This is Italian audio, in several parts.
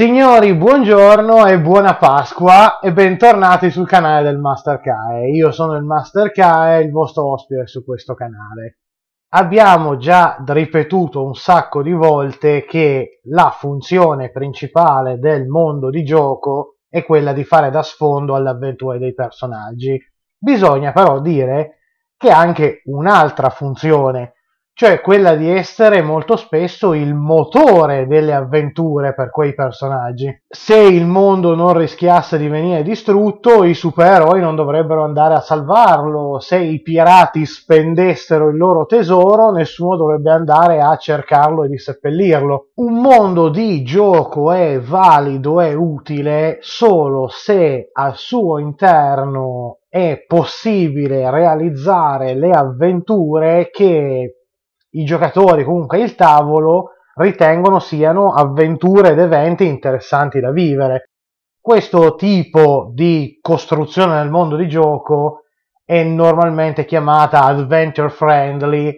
Signori, buongiorno e buona Pasqua e bentornati sul canale del Master Kae. Io sono il Master Kae, il vostro ospite su questo canale. Abbiamo già ripetuto un sacco di volte che la funzione principale del mondo di gioco è quella di fare da sfondo all'avventura dei personaggi. Bisogna però dire che anche un'altra funzione cioè quella di essere molto spesso il motore delle avventure per quei personaggi. Se il mondo non rischiasse di venire distrutto, i supereroi non dovrebbero andare a salvarlo, se i pirati spendessero il loro tesoro, nessuno dovrebbe andare a cercarlo e di seppellirlo. Un mondo di gioco è valido e utile solo se al suo interno è possibile realizzare le avventure che i giocatori, comunque il tavolo, ritengono siano avventure ed eventi interessanti da vivere. Questo tipo di costruzione del mondo di gioco è normalmente chiamata adventure friendly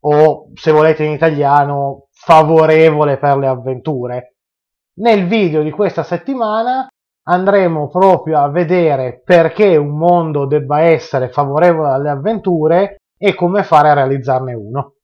o, se volete in italiano, favorevole per le avventure. Nel video di questa settimana andremo proprio a vedere perché un mondo debba essere favorevole alle avventure e come fare a realizzarne uno.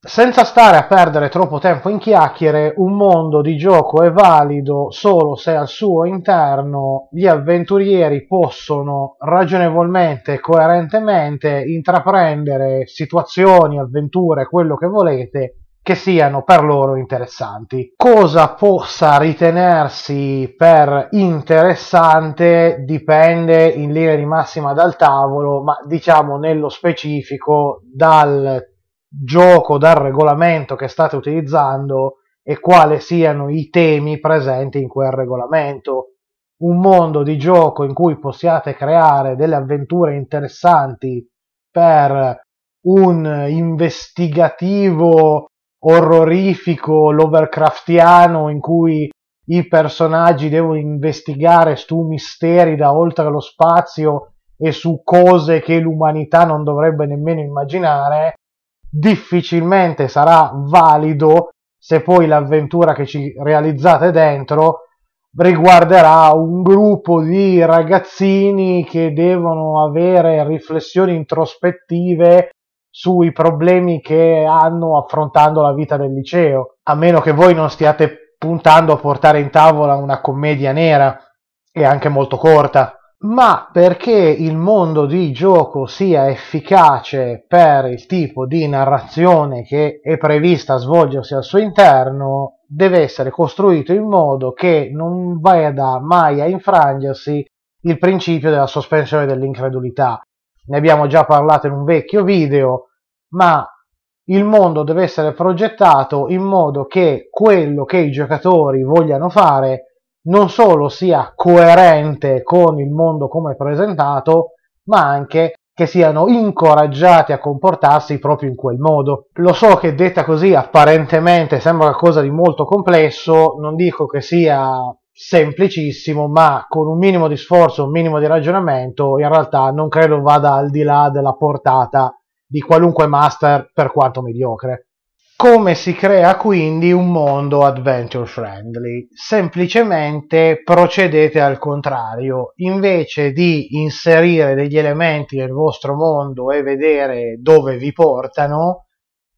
Senza stare a perdere troppo tempo in chiacchiere, un mondo di gioco è valido solo se al suo interno gli avventurieri possono ragionevolmente e coerentemente intraprendere situazioni, avventure, quello che volete, che siano per loro interessanti. Cosa possa ritenersi per interessante dipende in linea di massima dal tavolo, ma diciamo nello specifico dal gioco, dal regolamento che state utilizzando e quali siano i temi presenti in quel regolamento. Un mondo di gioco in cui possiate creare delle avventure interessanti per un investigativo orrorifico, l'overcraftiano in cui i personaggi devono investigare su misteri da oltre lo spazio e su cose che l'umanità non dovrebbe nemmeno immaginare, difficilmente sarà valido se poi l'avventura che ci realizzate dentro riguarderà un gruppo di ragazzini che devono avere riflessioni introspettive sui problemi che hanno affrontando la vita del liceo, a meno che voi non stiate puntando a portare in tavola una commedia nera e anche molto corta. Ma perché il mondo di gioco sia efficace per il tipo di narrazione che è prevista svolgersi al suo interno, deve essere costruito in modo che non vada mai a infrangersi il principio della sospensione dell'incredulità. Ne abbiamo già parlato in un vecchio video, ma il mondo deve essere progettato in modo che quello che i giocatori vogliano fare non solo sia coerente con il mondo come presentato, ma anche che siano incoraggiati a comportarsi proprio in quel modo. Lo so che detta così apparentemente sembra qualcosa di molto complesso, non dico che sia semplicissimo, ma con un minimo di sforzo, un minimo di ragionamento, in realtà non credo vada al di là della portata di qualunque master per quanto mediocre. Come si crea quindi un mondo adventure friendly? Semplicemente procedete al contrario, invece di inserire degli elementi nel vostro mondo e vedere dove vi portano,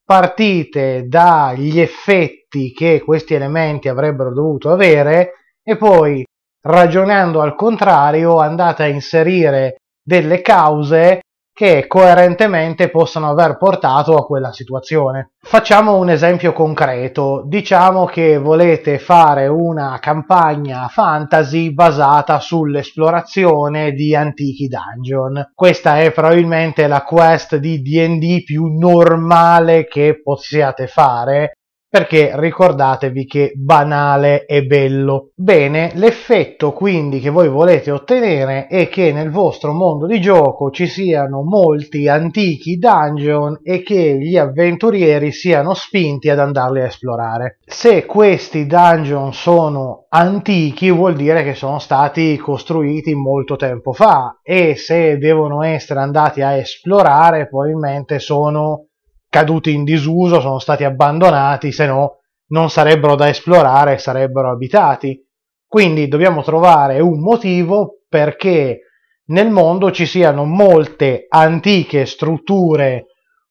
partite dagli effetti che questi elementi avrebbero dovuto avere e poi ragionando al contrario andate a inserire delle cause che coerentemente possano aver portato a quella situazione. Facciamo un esempio concreto, diciamo che volete fare una campagna fantasy basata sull'esplorazione di antichi dungeon. Questa è probabilmente la quest di DD più normale che possiate fare perché ricordatevi che banale è bello. Bene, l'effetto quindi che voi volete ottenere è che nel vostro mondo di gioco ci siano molti antichi dungeon e che gli avventurieri siano spinti ad andarli a esplorare. Se questi dungeon sono antichi vuol dire che sono stati costruiti molto tempo fa e se devono essere andati a esplorare probabilmente sono caduti in disuso, sono stati abbandonati, se no non sarebbero da esplorare, sarebbero abitati. Quindi dobbiamo trovare un motivo perché nel mondo ci siano molte antiche strutture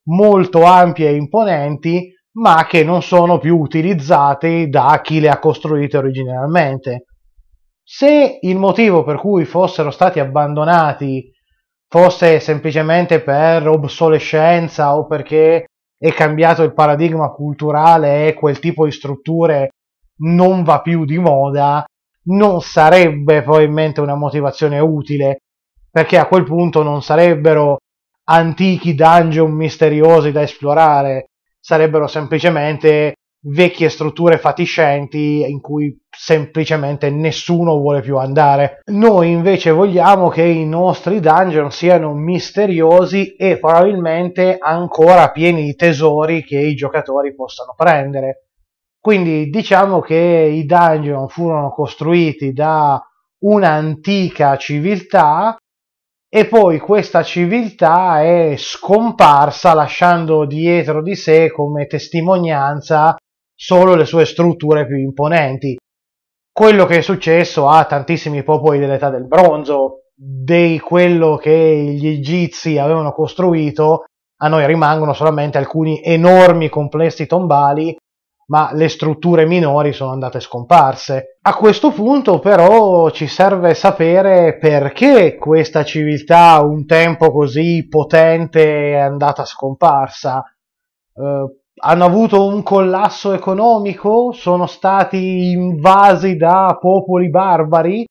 molto ampie e imponenti, ma che non sono più utilizzate da chi le ha costruite originalmente. Se il motivo per cui fossero stati abbandonati fosse semplicemente per obsolescenza o perché è cambiato il paradigma culturale e quel tipo di strutture non va più di moda, non sarebbe probabilmente una motivazione utile, perché a quel punto non sarebbero antichi dungeon misteriosi da esplorare, sarebbero semplicemente vecchie strutture fatiscenti in cui semplicemente nessuno vuole più andare. Noi invece vogliamo che i nostri dungeon siano misteriosi e probabilmente ancora pieni di tesori che i giocatori possano prendere. Quindi diciamo che i dungeon furono costruiti da un'antica civiltà e poi questa civiltà è scomparsa lasciando dietro di sé come testimonianza solo le sue strutture più imponenti. Quello che è successo a tantissimi popoli dell'età del bronzo, di quello che gli egizi avevano costruito, a noi rimangono solamente alcuni enormi complessi tombali, ma le strutture minori sono andate scomparse. A questo punto però ci serve sapere perché questa civiltà un tempo così potente è andata scomparsa. Uh, hanno avuto un collasso economico, sono stati invasi da popoli barbari.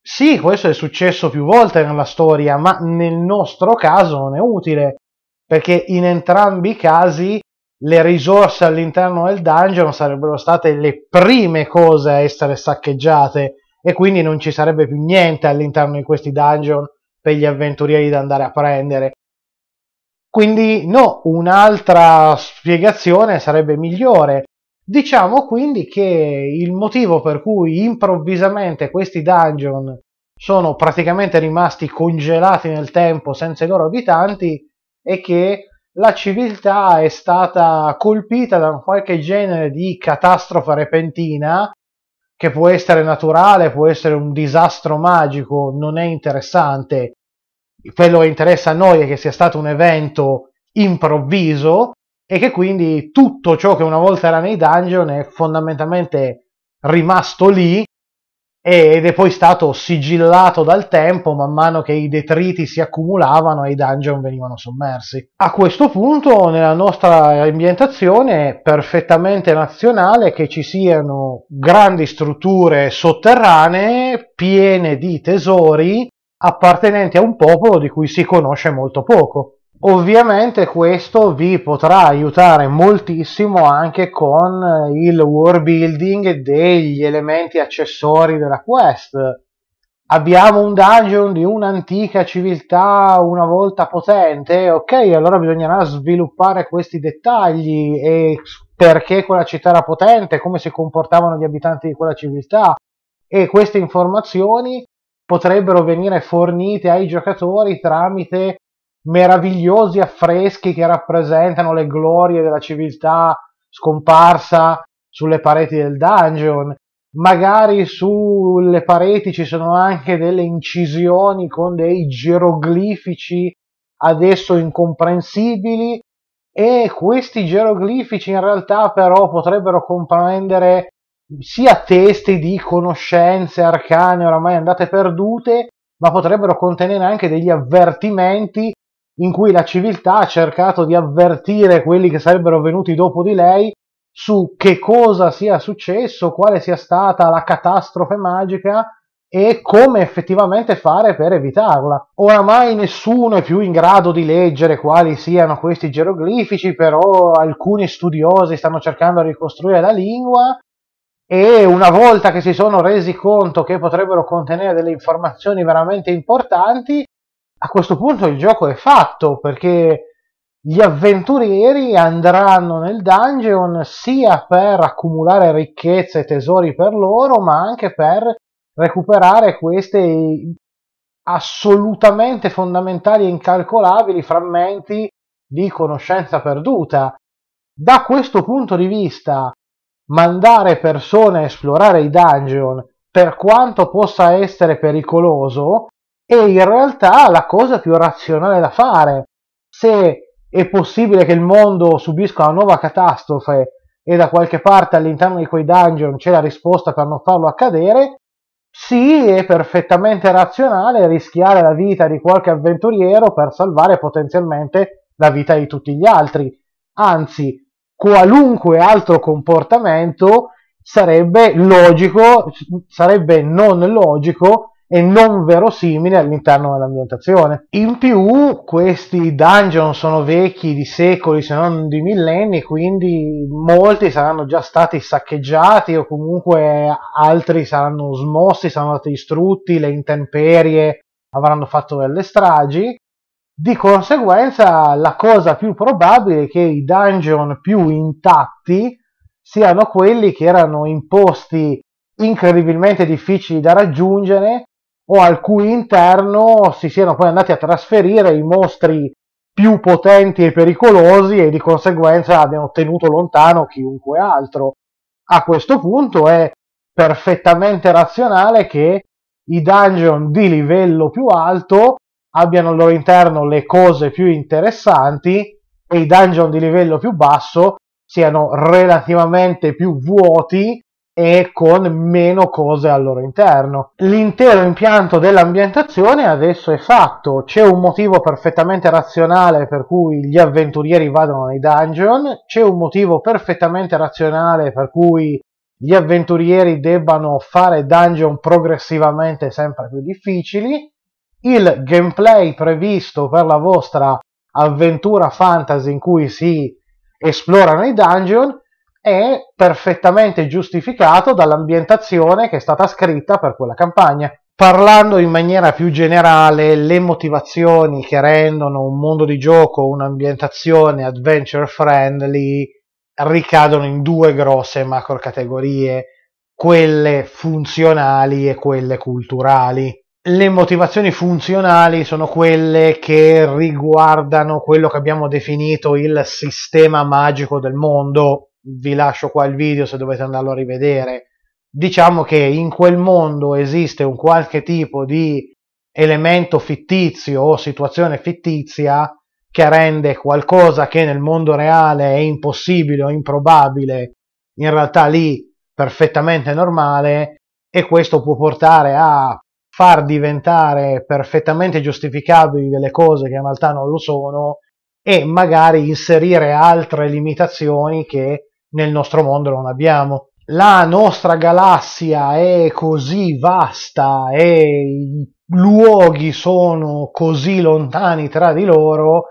Sì, questo è successo più volte nella storia, ma nel nostro caso non è utile, perché in entrambi i casi le risorse all'interno del dungeon sarebbero state le prime cose a essere saccheggiate e quindi non ci sarebbe più niente all'interno di questi dungeon per gli avventurieri da andare a prendere. Quindi no, un'altra spiegazione sarebbe migliore. Diciamo quindi che il motivo per cui improvvisamente questi dungeon sono praticamente rimasti congelati nel tempo senza i loro abitanti è che la civiltà è stata colpita da un qualche genere di catastrofe repentina che può essere naturale, può essere un disastro magico, non è interessante quello che interessa a noi è che sia stato un evento improvviso e che quindi tutto ciò che una volta era nei dungeon è fondamentalmente rimasto lì ed è poi stato sigillato dal tempo man mano che i detriti si accumulavano e i dungeon venivano sommersi. A questo punto, nella nostra ambientazione è perfettamente nazionale che ci siano grandi strutture sotterranee piene di tesori appartenenti a un popolo di cui si conosce molto poco. Ovviamente questo vi potrà aiutare moltissimo anche con il world building degli elementi accessori della quest. Abbiamo un dungeon di un'antica civiltà una volta potente, ok, allora bisognerà sviluppare questi dettagli e perché quella città era potente, come si comportavano gli abitanti di quella civiltà e queste informazioni potrebbero venire fornite ai giocatori tramite meravigliosi affreschi che rappresentano le glorie della civiltà scomparsa sulle pareti del dungeon. Magari sulle pareti ci sono anche delle incisioni con dei geroglifici adesso incomprensibili e questi geroglifici in realtà però potrebbero comprendere sia testi di conoscenze arcane oramai andate perdute, ma potrebbero contenere anche degli avvertimenti in cui la civiltà ha cercato di avvertire quelli che sarebbero venuti dopo di lei su che cosa sia successo, quale sia stata la catastrofe magica e come effettivamente fare per evitarla. Oramai nessuno è più in grado di leggere quali siano questi geroglifici, però alcuni studiosi stanno cercando di ricostruire la lingua e una volta che si sono resi conto che potrebbero contenere delle informazioni veramente importanti, a questo punto il gioco è fatto perché gli avventurieri andranno nel dungeon sia per accumulare ricchezze e tesori per loro, ma anche per recuperare questi assolutamente fondamentali e incalcolabili frammenti di conoscenza perduta. Da questo punto di vista, mandare persone a esplorare i dungeon per quanto possa essere pericoloso è in realtà la cosa più razionale da fare. Se è possibile che il mondo subisca una nuova catastrofe e da qualche parte all'interno di quei dungeon c'è la risposta per non farlo accadere, sì, è perfettamente razionale rischiare la vita di qualche avventuriero per salvare potenzialmente la vita di tutti gli altri. Anzi, qualunque altro comportamento sarebbe logico, sarebbe non logico e non verosimile all'interno dell'ambientazione. In più, questi dungeon sono vecchi di secoli, se non di millenni, quindi molti saranno già stati saccheggiati o comunque altri saranno smossi, saranno stati distrutti, le intemperie avranno fatto delle stragi di conseguenza, la cosa più probabile è che i dungeon più intatti siano quelli che erano imposti incredibilmente difficili da raggiungere o al cui interno si siano poi andati a trasferire i mostri più potenti e pericolosi e di conseguenza abbiano tenuto lontano chiunque altro. A questo punto è perfettamente razionale che i dungeon di livello più alto abbiano al loro interno le cose più interessanti e i dungeon di livello più basso siano relativamente più vuoti e con meno cose al loro interno. L'intero impianto dell'ambientazione adesso è fatto, c'è un motivo perfettamente razionale per cui gli avventurieri vadano nei dungeon, c'è un motivo perfettamente razionale per cui gli avventurieri debbano fare dungeon progressivamente sempre più difficili il gameplay previsto per la vostra avventura fantasy in cui si esplorano i dungeon è perfettamente giustificato dall'ambientazione che è stata scritta per quella campagna. Parlando in maniera più generale, le motivazioni che rendono un mondo di gioco un'ambientazione adventure friendly ricadono in due grosse macro categorie, quelle funzionali e quelle culturali le motivazioni funzionali sono quelle che riguardano quello che abbiamo definito il sistema magico del mondo. Vi lascio qua il video se dovete andarlo a rivedere. Diciamo che in quel mondo esiste un qualche tipo di elemento fittizio o situazione fittizia che rende qualcosa che nel mondo reale è impossibile o improbabile, in realtà lì perfettamente normale, e questo può portare a far diventare perfettamente giustificabili delle cose che in realtà non lo sono e magari inserire altre limitazioni che nel nostro mondo non abbiamo. La nostra galassia è così vasta e i luoghi sono così lontani tra di loro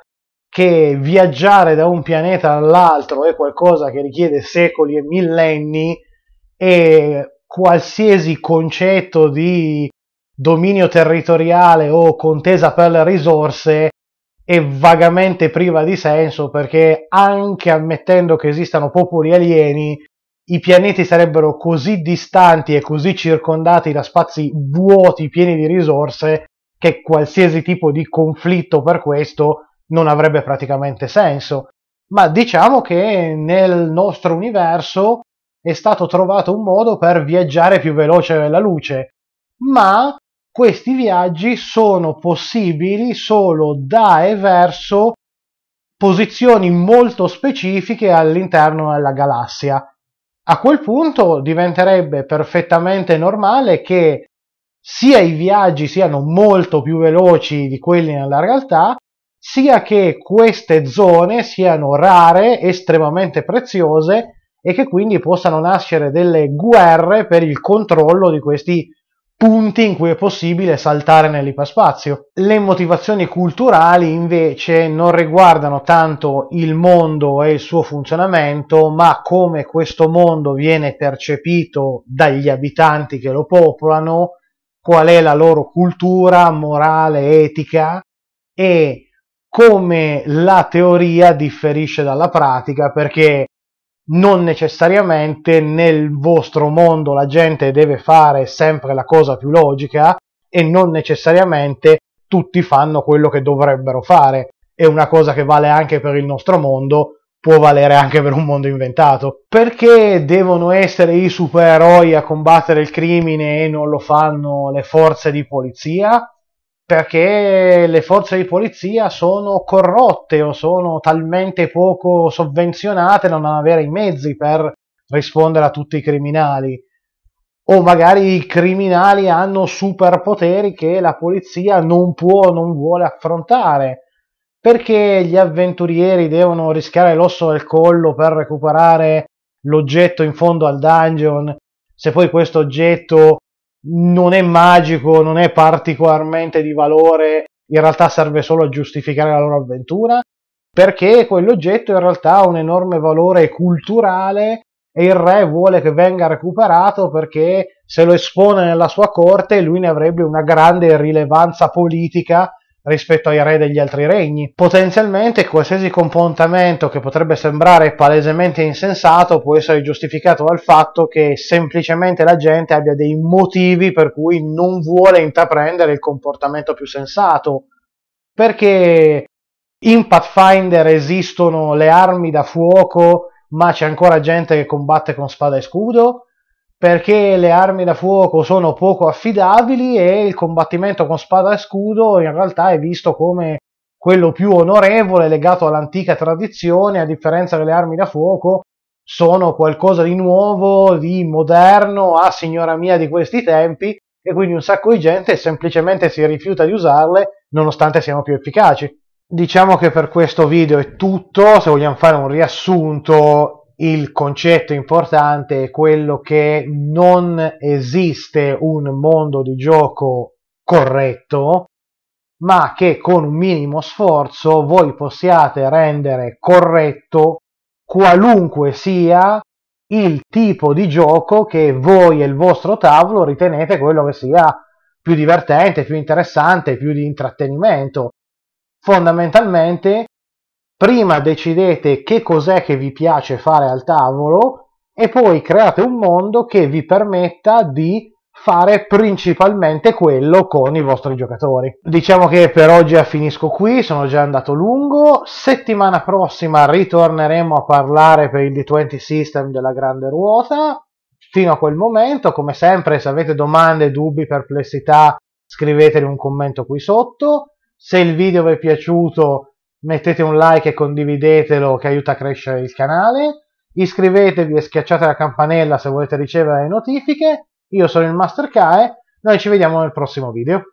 che viaggiare da un pianeta all'altro è qualcosa che richiede secoli e millenni e qualsiasi concetto di dominio territoriale o contesa per le risorse è vagamente priva di senso perché anche ammettendo che esistano popoli alieni, i pianeti sarebbero così distanti e così circondati da spazi vuoti pieni di risorse che qualsiasi tipo di conflitto per questo non avrebbe praticamente senso. Ma diciamo che nel nostro universo è stato trovato un modo per viaggiare più veloce della luce, ma questi viaggi sono possibili solo da e verso posizioni molto specifiche all'interno della galassia. A quel punto diventerebbe perfettamente normale che sia i viaggi siano molto più veloci di quelli nella realtà, sia che queste zone siano rare, estremamente preziose e che quindi possano nascere delle guerre per il controllo di questi punti in cui è possibile saltare nell'iperspazio. Le motivazioni culturali invece non riguardano tanto il mondo e il suo funzionamento, ma come questo mondo viene percepito dagli abitanti che lo popolano, qual è la loro cultura, morale, etica e come la teoria differisce dalla pratica perché non necessariamente nel vostro mondo la gente deve fare sempre la cosa più logica e non necessariamente tutti fanno quello che dovrebbero fare. È una cosa che vale anche per il nostro mondo, può valere anche per un mondo inventato. Perché devono essere i supereroi a combattere il crimine e non lo fanno le forze di polizia? perché le forze di polizia sono corrotte o sono talmente poco sovvenzionate da non avere i mezzi per rispondere a tutti i criminali o magari i criminali hanno superpoteri che la polizia non può o non vuole affrontare. Perché gli avventurieri devono rischiare l'osso del collo per recuperare l'oggetto in fondo al dungeon, se poi questo oggetto non è magico, non è particolarmente di valore, in realtà serve solo a giustificare la loro avventura, perché quell'oggetto in realtà ha un enorme valore culturale e il re vuole che venga recuperato perché se lo espone nella sua corte lui ne avrebbe una grande rilevanza politica rispetto ai re degli altri regni. Potenzialmente qualsiasi comportamento che potrebbe sembrare palesemente insensato può essere giustificato dal fatto che semplicemente la gente abbia dei motivi per cui non vuole intraprendere il comportamento più sensato. Perché in Pathfinder esistono le armi da fuoco, ma c'è ancora gente che combatte con spada e scudo? perché le armi da fuoco sono poco affidabili e il combattimento con spada e scudo in realtà è visto come quello più onorevole legato all'antica tradizione, a differenza che le armi da fuoco sono qualcosa di nuovo, di moderno, a ah, signora mia di questi tempi, e quindi un sacco di gente semplicemente si rifiuta di usarle nonostante siano più efficaci. Diciamo che per questo video è tutto, se vogliamo fare un riassunto il concetto importante è quello che non esiste un mondo di gioco corretto, ma che con un minimo sforzo voi possiate rendere corretto qualunque sia il tipo di gioco che voi e il vostro tavolo ritenete quello che sia più divertente, più interessante, più di intrattenimento. Fondamentalmente prima decidete che cos'è che vi piace fare al tavolo e poi create un mondo che vi permetta di fare principalmente quello con i vostri giocatori. Diciamo che per oggi finisco qui, sono già andato lungo. Settimana prossima ritorneremo a parlare per il D20 System della grande ruota. Fino a quel momento, come sempre, se avete domande, dubbi, perplessità, scriveteli un commento qui sotto. Se il video vi è piaciuto, mettete un like e condividetelo che aiuta a crescere il canale, iscrivetevi e schiacciate la campanella se volete ricevere le notifiche, io sono il Master Kae, noi ci vediamo nel prossimo video.